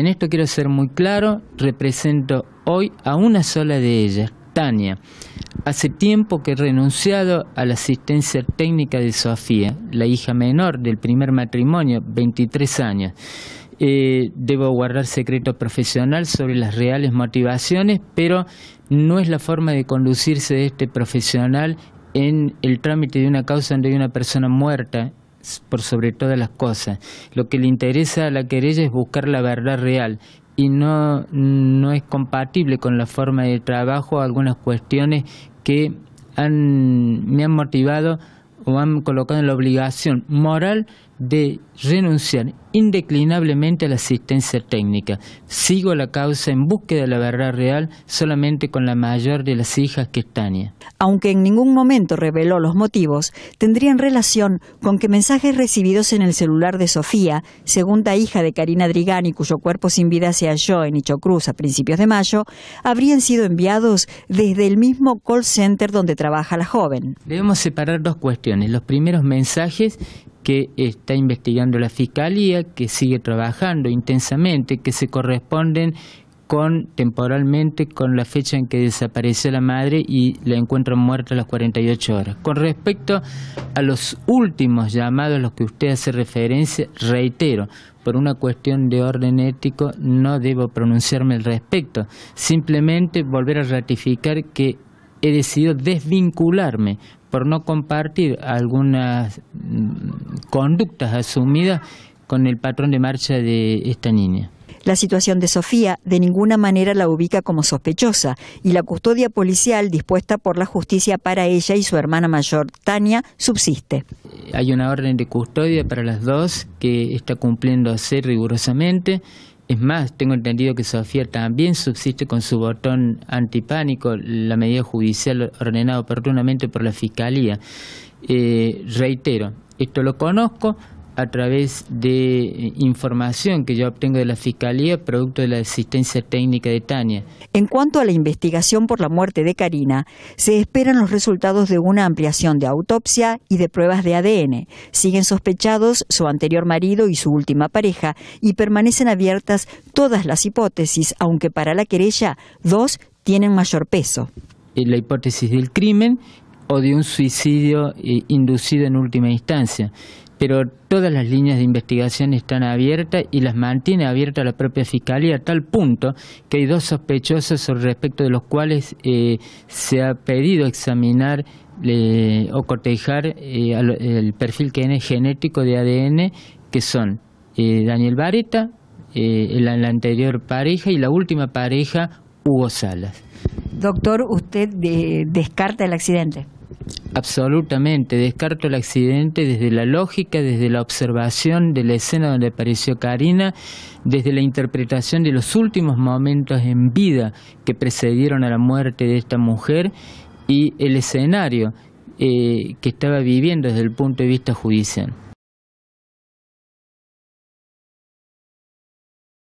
En esto quiero ser muy claro, represento hoy a una sola de ellas, Tania. Hace tiempo que he renunciado a la asistencia técnica de Sofía, la hija menor del primer matrimonio, 23 años. Eh, debo guardar secreto profesional sobre las reales motivaciones, pero no es la forma de conducirse de este profesional en el trámite de una causa donde hay una persona muerta por sobre todas las cosas. Lo que le interesa a la querella es buscar la verdad real y no, es compatible con la forma de trabajo algunas cuestiones que me han motivado o han colocado en la obligación moral de renunciar indeclinablemente a la asistencia técnica. Sigo la causa en búsqueda de la verdad real solamente con la mayor de las hijas que es Aunque en ningún momento reveló los motivos, tendrían relación con que mensajes recibidos en el celular de Sofía, segunda hija de Karina Drigani, cuyo cuerpo sin vida se halló en Ichocruz a principios de mayo, habrían sido enviados desde el mismo call center donde trabaja la joven. Debemos separar dos cuestiones, los primeros mensajes que está investigando la Fiscalía, que sigue trabajando intensamente, que se corresponden con temporalmente con la fecha en que desapareció la madre y la encuentran muerta a las 48 horas. Con respecto a los últimos llamados a los que usted hace referencia, reitero, por una cuestión de orden ético no debo pronunciarme al respecto, simplemente volver a ratificar que he decidido desvincularme por no compartir algunas mm, conductas asumidas con el patrón de marcha de esta niña. La situación de Sofía de ninguna manera la ubica como sospechosa y la custodia policial dispuesta por la justicia para ella y su hermana mayor, Tania, subsiste. Hay una orden de custodia para las dos que está cumpliendo cumpliéndose rigurosamente es más, tengo entendido que Sofía también subsiste con su botón antipánico, la medida judicial ordenada oportunamente por la Fiscalía. Eh, reitero, esto lo conozco, a través de eh, información que yo obtengo de la Fiscalía, producto de la asistencia técnica de Tania. En cuanto a la investigación por la muerte de Karina, se esperan los resultados de una ampliación de autopsia y de pruebas de ADN. Siguen sospechados su anterior marido y su última pareja y permanecen abiertas todas las hipótesis, aunque para la querella dos tienen mayor peso. Eh, la hipótesis del crimen o de un suicidio eh, inducido en última instancia pero todas las líneas de investigación están abiertas y las mantiene abierta la propia Fiscalía a tal punto que hay dos sospechosos respecto de los cuales eh, se ha pedido examinar eh, o cortejar eh, el perfil que genético de ADN, que son Daniel Vareta, la anterior pareja y la última pareja, Hugo Salas. Doctor, ¿usted descarta el accidente? Absolutamente, descarto el accidente desde la lógica, desde la observación de la escena donde apareció Karina, desde la interpretación de los últimos momentos en vida que precedieron a la muerte de esta mujer y el escenario eh, que estaba viviendo desde el punto de vista judicial.